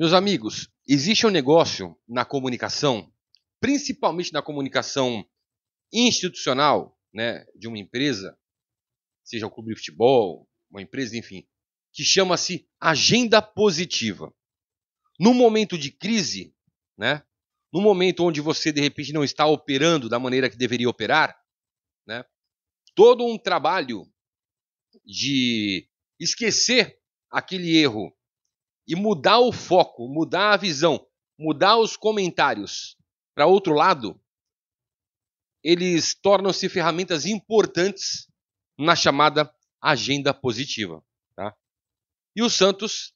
Meus amigos, existe um negócio na comunicação, principalmente na comunicação institucional, né, de uma empresa, seja o clube de futebol, uma empresa, enfim, que chama-se agenda positiva. No momento de crise, né, no momento onde você de repente não está operando da maneira que deveria operar, né, todo um trabalho de esquecer aquele erro e mudar o foco, mudar a visão, mudar os comentários para outro lado, eles tornam-se ferramentas importantes na chamada agenda positiva. Tá? E o Santos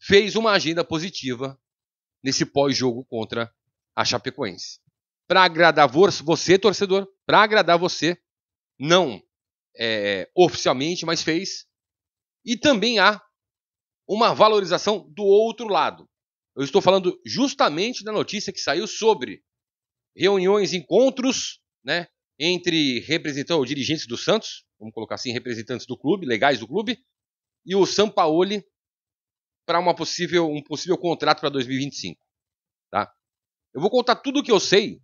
fez uma agenda positiva nesse pós-jogo contra a Chapecoense. Para agradar você, torcedor, para agradar você, não é, oficialmente, mas fez. E também há uma valorização do outro lado. Eu estou falando justamente da notícia que saiu sobre reuniões, encontros, né, entre representantes ou dirigentes do Santos, vamos colocar assim, representantes do clube, legais do clube, e o Sampaoli para uma possível um possível contrato para 2025, tá? Eu vou contar tudo o que eu sei,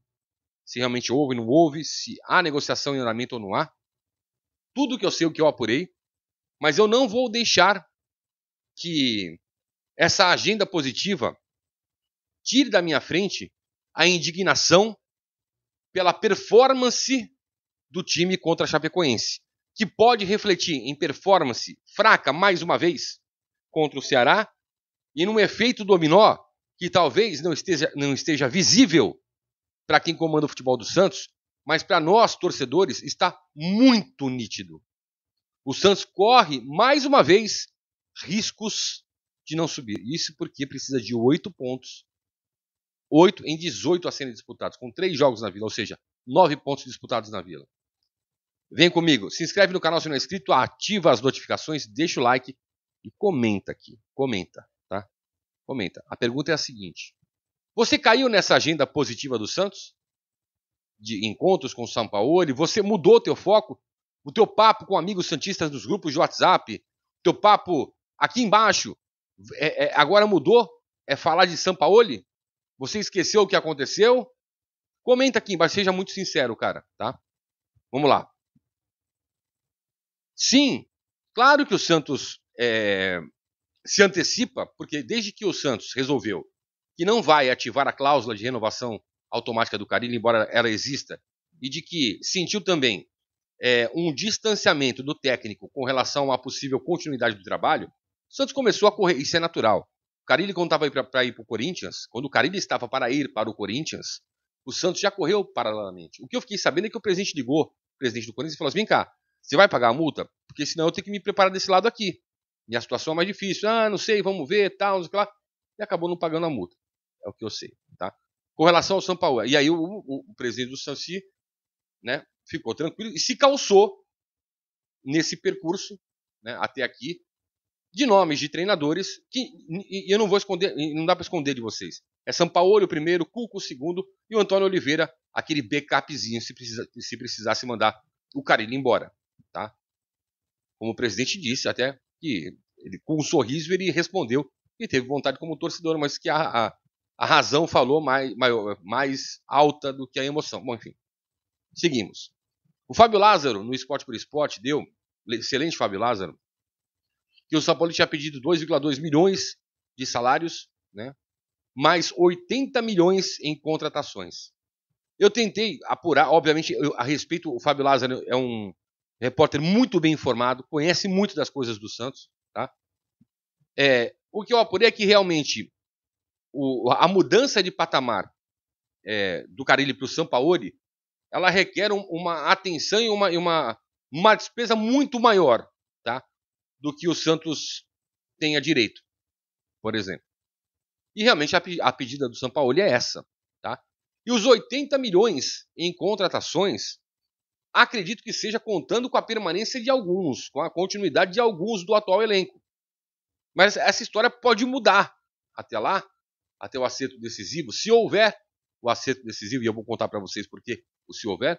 se realmente houve, não houve, se há negociação em andamento ou não há, tudo o que eu sei, o que eu apurei, mas eu não vou deixar que essa agenda positiva tire da minha frente a indignação pela performance do time contra a Chapecoense, que pode refletir em performance fraca mais uma vez contra o Ceará e num efeito dominó que talvez não esteja, não esteja visível para quem comanda o futebol do Santos, mas para nós torcedores está muito nítido. O Santos corre mais uma vez riscos de não subir. Isso porque precisa de oito pontos, oito em 18 a serem disputados, com três jogos na Vila, ou seja, nove pontos disputados na Vila. Vem comigo, se inscreve no canal se não é inscrito, ativa as notificações, deixa o like e comenta aqui, comenta, tá? Comenta. A pergunta é a seguinte: você caiu nessa agenda positiva do Santos? De encontros com o Sampaoli? Você mudou teu foco? O teu papo com amigos santistas nos grupos de WhatsApp? Teu papo Aqui embaixo, é, é, agora mudou? É falar de Sampaoli? Você esqueceu o que aconteceu? Comenta aqui embaixo, seja muito sincero, cara, tá? Vamos lá. Sim, claro que o Santos é, se antecipa, porque desde que o Santos resolveu que não vai ativar a cláusula de renovação automática do Carilho, embora ela exista, e de que sentiu também é, um distanciamento do técnico com relação à possível continuidade do trabalho, o Santos começou a correr, isso é natural. O Carilli, quando estava para ir para o Corinthians, quando o Carilli estava para ir para o Corinthians, o Santos já correu paralelamente. O que eu fiquei sabendo é que o presidente ligou, o presidente do Corinthians, e falou assim: vem cá, você vai pagar a multa? Porque senão eu tenho que me preparar desse lado aqui. Minha situação é mais difícil. Ah, não sei, vamos ver, tal, não sei o que lá. E acabou não pagando a multa. É o que eu sei, tá? Com relação ao São Paulo. E aí o, o, o presidente do Santos né, ficou tranquilo e se calçou nesse percurso né, até aqui de nomes de treinadores que e eu não vou esconder, não dá para esconder de vocês. É Sampaoli o primeiro, Cuco o segundo e o Antônio Oliveira, aquele backupzinho se, precisa, se precisasse mandar o Carilho embora, tá? Como o presidente disse, até que ele, com um sorriso ele respondeu e teve vontade como torcedor, mas que a, a, a razão falou mais, maior, mais alta do que a emoção. Bom, enfim, seguimos. O Fábio Lázaro, no Esporte por Esporte, deu, excelente Fábio Lázaro, que o São Paulo tinha pedido 2,2 milhões de salários, né? mais 80 milhões em contratações. Eu tentei apurar, obviamente, eu, a respeito, o Fábio Lázaro é um repórter muito bem informado, conhece muito das coisas do Santos. Tá? É, o que eu apurei é que realmente o, a mudança de patamar é, do Carilli para o Sampaoli, ela requer um, uma atenção e uma, uma, uma despesa muito maior do que o Santos tenha direito, por exemplo. E realmente a, a pedida do São Paulo é essa. Tá? E os 80 milhões em contratações, acredito que seja contando com a permanência de alguns, com a continuidade de alguns do atual elenco. Mas essa história pode mudar até lá, até o acerto decisivo, se houver o acerto decisivo, e eu vou contar para vocês por que, se houver,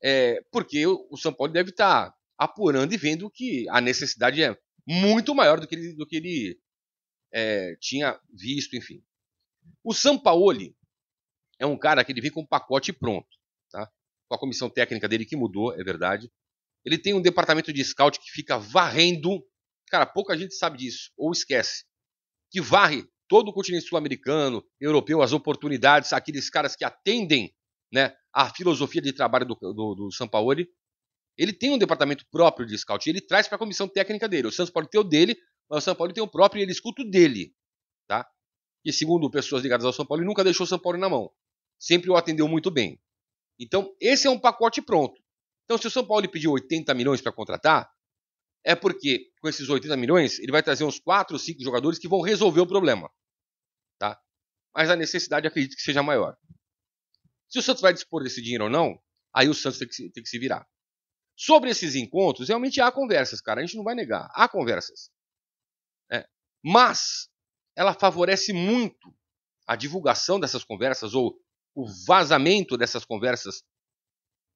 é porque o São Paulo deve estar tá apurando e vendo que a necessidade é muito maior do que ele, do que ele é, tinha visto, enfim. O Sampaoli é um cara que ele vem com um pacote pronto, tá? com a comissão técnica dele que mudou, é verdade. Ele tem um departamento de scout que fica varrendo, cara, pouca gente sabe disso, ou esquece, que varre todo o continente sul-americano, europeu, as oportunidades, aqueles caras que atendem né, a filosofia de trabalho do, do, do Sampaoli, ele tem um departamento próprio de scout, ele traz para a comissão técnica dele. O Santos pode ter o dele, mas o São Paulo tem o próprio e ele escuta o dele. Tá? E segundo pessoas ligadas ao São Paulo, ele nunca deixou o São Paulo na mão. Sempre o atendeu muito bem. Então, esse é um pacote pronto. Então, se o São Paulo pediu 80 milhões para contratar, é porque com esses 80 milhões ele vai trazer uns 4 ou 5 jogadores que vão resolver o problema. Tá? Mas a necessidade acredito que seja maior. Se o Santos vai dispor desse dinheiro ou não, aí o Santos tem que se, tem que se virar. Sobre esses encontros, realmente há conversas, cara. A gente não vai negar. Há conversas. É. Mas ela favorece muito a divulgação dessas conversas ou o vazamento dessas conversas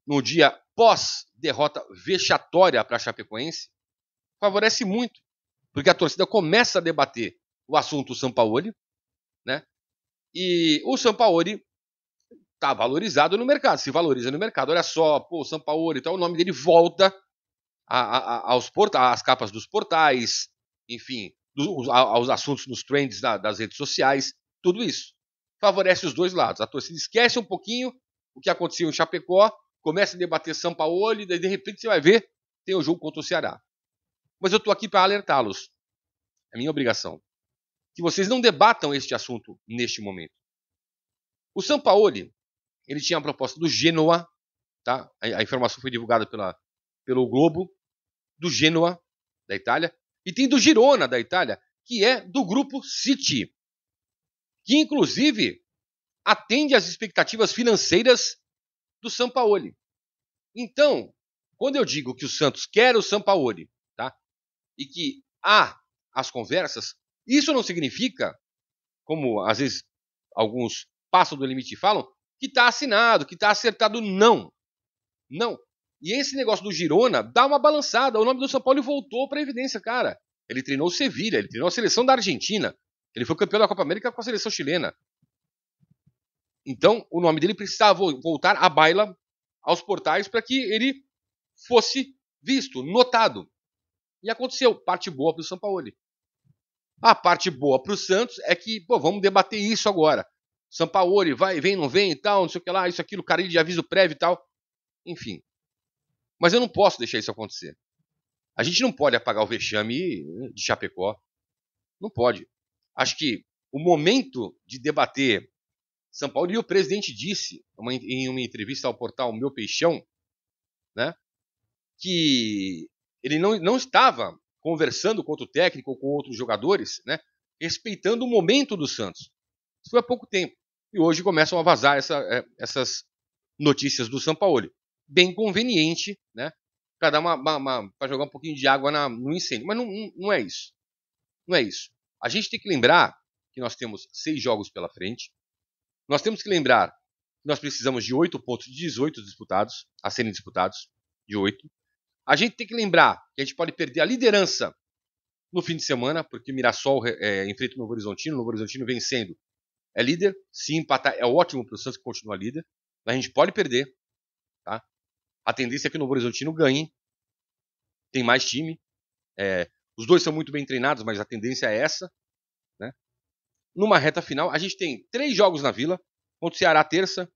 no dia pós-derrota vexatória para a Chapecoense. Favorece muito, porque a torcida começa a debater o assunto Sampaoli, né? E o Sampaoli está valorizado no mercado, se valoriza no mercado. Olha só, pô, o Sampaoli, então o nome dele volta a, a, aos porta às capas dos portais, enfim, aos assuntos nos trends da, das redes sociais, tudo isso. Favorece os dois lados. A torcida esquece um pouquinho o que aconteceu em Chapecó, começa a debater Sampaoli, daí de repente você vai ver, tem o um jogo contra o Ceará. Mas eu estou aqui para alertá-los. É minha obrigação. Que vocês não debatam este assunto neste momento. O Sampaoli ele tinha a proposta do Genoa, tá? a, a informação foi divulgada pela, pelo Globo, do Genoa, da Itália, e tem do Girona, da Itália, que é do grupo City, que inclusive atende às expectativas financeiras do Sampaoli. Então, quando eu digo que o Santos quer o Sampaoli, tá? E que há as conversas, isso não significa, como às vezes alguns passam do limite e falam, que está assinado, que está acertado, não. Não. E esse negócio do Girona dá uma balançada. O nome do São Paulo voltou para a evidência, cara. Ele treinou o Sevilha, ele treinou a seleção da Argentina. Ele foi campeão da Copa América com a seleção chilena. Então, o nome dele precisava voltar à baila, aos portais, para que ele fosse visto, notado. E aconteceu. Parte boa para o São Paulo. A parte boa para o Santos é que, pô, vamos debater isso agora. Sampaoli, vai, vem, não vem e tal, não sei o que lá, isso, aquilo, carinho de aviso prévio e tal. Enfim. Mas eu não posso deixar isso acontecer. A gente não pode apagar o vexame eh, de Chapecó. Não pode. Acho que o momento de debater São Paulo, e o presidente disse em uma entrevista ao portal Meu Peixão, né, que ele não, não estava conversando com o técnico ou com outros jogadores, né, respeitando o momento do Santos. Isso foi há pouco tempo. E hoje começam a vazar essa, é, essas notícias do São Paulo. Bem conveniente, né? Para dar uma, uma, uma para jogar um pouquinho de água na, no incêndio. Mas não, não é isso. Não é isso. A gente tem que lembrar que nós temos seis jogos pela frente. Nós temos que lembrar que nós precisamos de oito pontos de 18 disputados, a serem disputados, de oito. A gente tem que lembrar que a gente pode perder a liderança no fim de semana, porque Mirassol é, é enfrenta o Novo Horizontino, o Novo Horizontino vencendo é líder. Se empatar, é ótimo para o Santos que continua líder. Mas a gente pode perder. Tá? A tendência é que o Novo Horizontino ganhe. Tem mais time. É, os dois são muito bem treinados, mas a tendência é essa. Né? Numa reta final, a gente tem três jogos na Vila. Contra o Ceará, terça.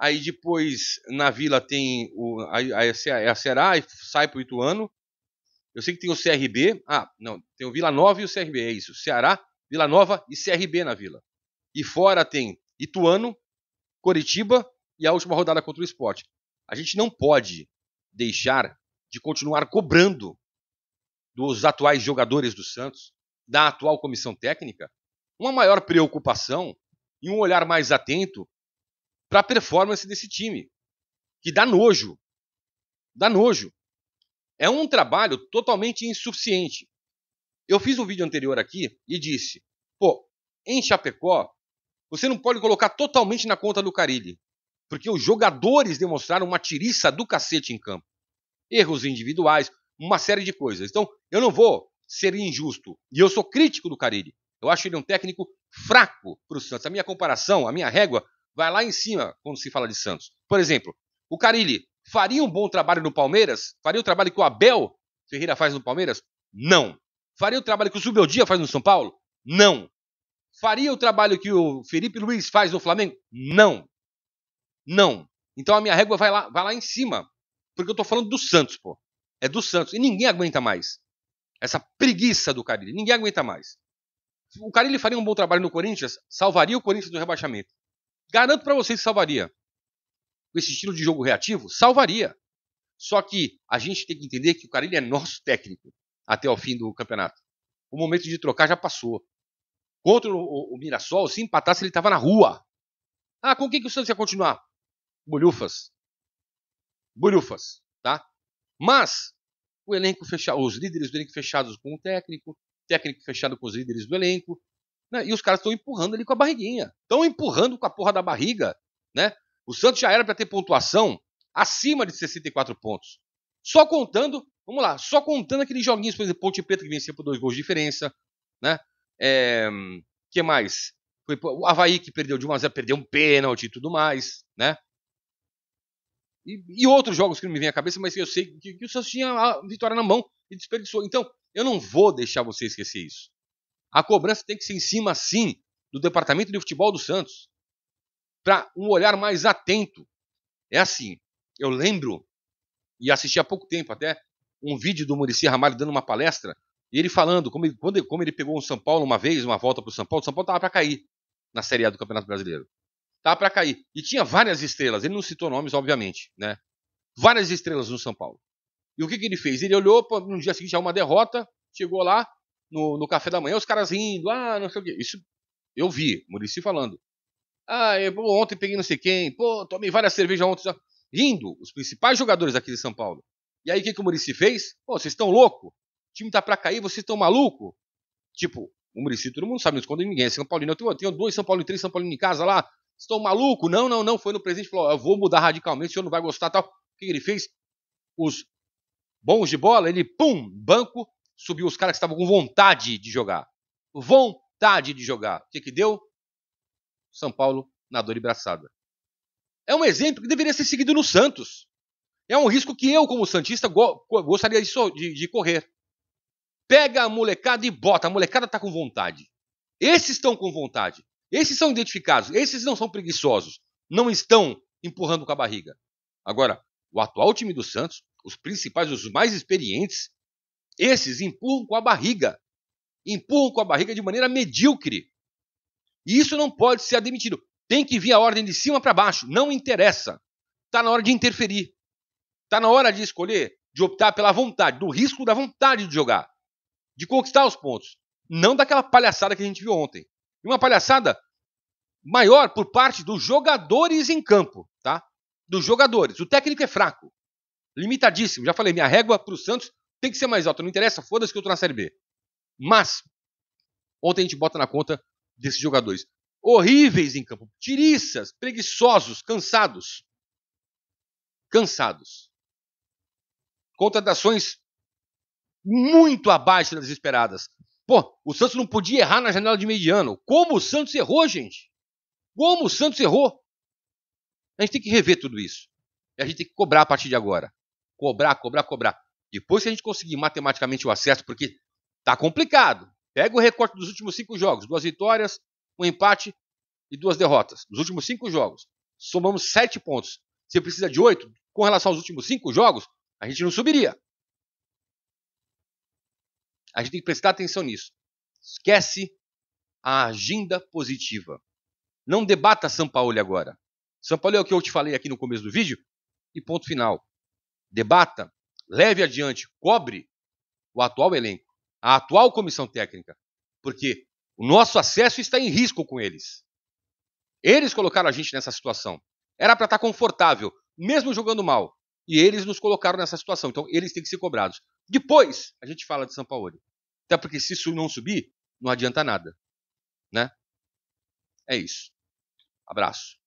Aí depois, na Vila, tem o, é a, a, é a Ceará e sai para o Ituano. Eu sei que tem o CRB. Ah, não. Tem o Vila Nova e o CRB. É isso. Ceará, Vila Nova e CRB na Vila. E fora tem Ituano, Coritiba e a última rodada contra o esporte. A gente não pode deixar de continuar cobrando dos atuais jogadores do Santos, da atual comissão técnica, uma maior preocupação e um olhar mais atento para a performance desse time, que dá nojo. Dá nojo. É um trabalho totalmente insuficiente. Eu fiz um vídeo anterior aqui e disse: pô, em Chapecó você não pode colocar totalmente na conta do Carilli, porque os jogadores demonstraram uma tiriça do cacete em campo. Erros individuais, uma série de coisas. Então, eu não vou ser injusto. E eu sou crítico do Carilli. Eu acho ele um técnico fraco para o Santos. A minha comparação, a minha régua, vai lá em cima quando se fala de Santos. Por exemplo, o Carilli faria um bom trabalho no Palmeiras? Faria o trabalho que o Abel Ferreira faz no Palmeiras? Não. Faria o trabalho que o Subeldia faz no São Paulo? Não. Faria o trabalho que o Felipe Luiz faz no Flamengo? Não. Não. Então a minha régua vai lá, vai lá em cima. Porque eu estou falando do Santos, pô. É do Santos. E ninguém aguenta mais. Essa preguiça do Carilli. Ninguém aguenta mais. O Carilli faria um bom trabalho no Corinthians, salvaria o Corinthians do rebaixamento. Garanto para vocês que salvaria. Com esse estilo de jogo reativo, salvaria. Só que a gente tem que entender que o Carilli é nosso técnico até o fim do campeonato. O momento de trocar já passou contra o, o Mirassol, se empatasse, ele estava na rua. Ah, com quem que o Santos ia continuar? Bolhufas. Bolhufas, tá? Mas o elenco fechado, os líderes do elenco fechados com o técnico, técnico fechado com os líderes do elenco, né? E os caras estão empurrando ali com a barriguinha. Estão empurrando com a porra da barriga, né? O Santos já era para ter pontuação acima de 64 pontos. Só contando, vamos lá, só contando aqueles joguinhos, por exemplo, Ponte Preta que venceu por dois gols de diferença, né? É, que mais? Foi o Havaí que perdeu de 1 x 0 perdeu um pênalti e tudo mais, né? E, e, outros jogos que não me vêm à cabeça, mas eu sei que, que o Santos tinha a vitória na mão e desperdiçou. Então, eu não vou deixar você esquecer isso. A cobrança tem que ser em cima, sim, do departamento de futebol do Santos, para um olhar mais atento. É assim, eu lembro, e assisti há pouco tempo até, um vídeo do Murici Ramalho dando uma palestra e ele falando como ele, quando, como ele pegou o São Paulo uma vez, uma volta para o São Paulo, o São Paulo estava para cair na Série A do Campeonato Brasileiro. Estava para cair. E tinha várias estrelas, ele não citou nomes, obviamente, né? Várias estrelas no São Paulo. E o que, que ele fez? Ele olhou no dia seguinte a uma derrota, chegou lá no, no, café da manhã, os caras rindo, ah, não sei o quê. Isso eu vi, Murici falando. Ah, eu, pô, ontem peguei não sei quem, pô, tomei várias cervejas ontem. Já. Rindo, os principais jogadores aqui de São Paulo. E aí o que, que o Murici fez? Pô, vocês estão loucos? time tá pra cair, vocês estão maluco? Tipo, o Murici, todo mundo sabe, não esconde ninguém. É São Paulino, eu tenho, eu tenho dois São Paulino, três São Paulino em casa lá. Estão maluco? Não, não, não. Foi no presente falou: eu vou mudar radicalmente, o senhor não vai gostar tal. O que ele fez? Os bons de bola, ele, pum, banco, subiu os caras que estavam com vontade de jogar. Vontade de jogar. O que, que deu? São Paulo na dor e braçada. É um exemplo que deveria ser seguido no Santos. É um risco que eu, como Santista, go gostaria de, de, de correr. Pega a molecada e bota. A molecada está com vontade. Esses estão com vontade. Esses são identificados. Esses não são preguiçosos. Não estão empurrando com a barriga. Agora, o atual time do Santos, os principais, os mais experientes, esses empurram com a barriga. Empurram com a barriga de maneira medíocre. E isso não pode ser admitido. Tem que vir a ordem de cima para baixo. Não interessa. Está na hora de interferir. Está na hora de escolher, de optar pela vontade, do risco da vontade de jogar de conquistar os pontos, não daquela palhaçada que a gente viu ontem. E uma palhaçada maior por parte dos jogadores em campo, tá? Dos jogadores. O técnico é fraco, limitadíssimo. Já falei, minha régua para o Santos tem que ser mais alta. Não interessa, foda-se que eu estou na Série B. Mas, ontem a gente bota na conta desses jogadores. Horríveis em campo, tiriças, preguiçosos, cansados. Cansados. Contratações muito abaixo das esperadas. Pô, o Santos não podia errar na janela de mediano. Como o Santos errou, gente? Como o Santos errou? A gente tem que rever tudo isso. E a gente tem que cobrar a partir de agora. Cobrar, cobrar, cobrar. Depois que a gente conseguir matematicamente o acesso, porque tá complicado. Pega o recorte dos últimos cinco jogos: duas vitórias, um empate e duas derrotas. Nos últimos cinco jogos. Somamos sete pontos. Você precisa de oito. Com relação aos últimos cinco jogos, a gente não subiria. A gente tem que prestar atenção nisso. Esquece a agenda positiva. Não debata São Paulo agora. São Paulo é o que eu te falei aqui no começo do vídeo e ponto final. Debata, leve adiante, cobre o atual elenco, a atual comissão técnica, porque o nosso acesso está em risco com eles. Eles colocaram a gente nessa situação. Era para estar tá confortável, mesmo jogando mal. E eles nos colocaram nessa situação. Então, eles têm que ser cobrados. Depois, a gente fala de São Paulo. Até porque se isso não subir, não adianta nada. Né? É isso. Abraço.